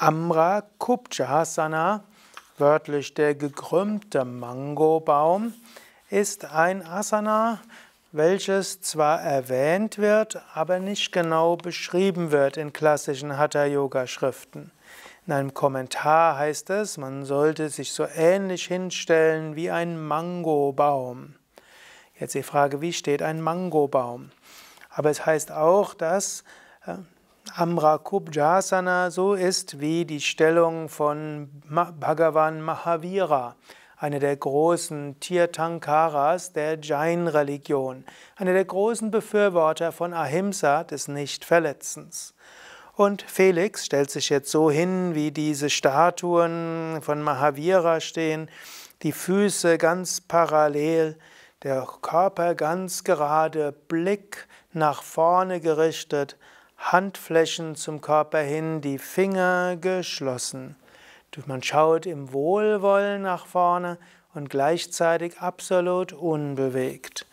Amra Kupjasana, wörtlich der gekrümmte Mangobaum, ist ein Asana, welches zwar erwähnt wird, aber nicht genau beschrieben wird in klassischen Hatha-Yoga-Schriften. In einem Kommentar heißt es, man sollte sich so ähnlich hinstellen wie ein Mangobaum. Jetzt die Frage, wie steht ein Mangobaum? Aber es heißt auch, dass äh, Amra Kubjasana so ist wie die Stellung von Bhagavan Mahavira, einer der großen Tirthankaras der Jain-Religion, einer der großen Befürworter von Ahimsa, des Nichtverletzens. Und Felix stellt sich jetzt so hin, wie diese Statuen von Mahavira stehen, die Füße ganz parallel, der Körper ganz gerade, Blick nach vorne gerichtet, Handflächen zum Körper hin, die Finger geschlossen. Man schaut im Wohlwollen nach vorne und gleichzeitig absolut unbewegt.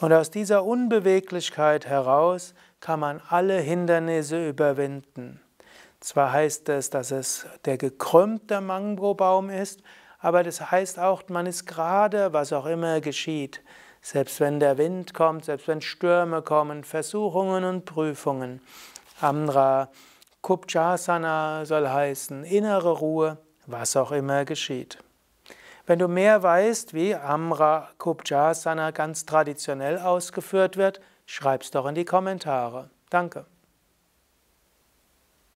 Und aus dieser Unbeweglichkeit heraus kann man alle Hindernisse überwinden. Zwar heißt es, dass es der gekrümmte Mangobaum ist, aber das heißt auch, man ist gerade, was auch immer geschieht. Selbst wenn der Wind kommt, selbst wenn Stürme kommen, Versuchungen und Prüfungen. Amra Kupjasana soll heißen innere Ruhe, was auch immer geschieht. Wenn du mehr weißt, wie Amra Kupjasana ganz traditionell ausgeführt wird, schreib's doch in die Kommentare. Danke.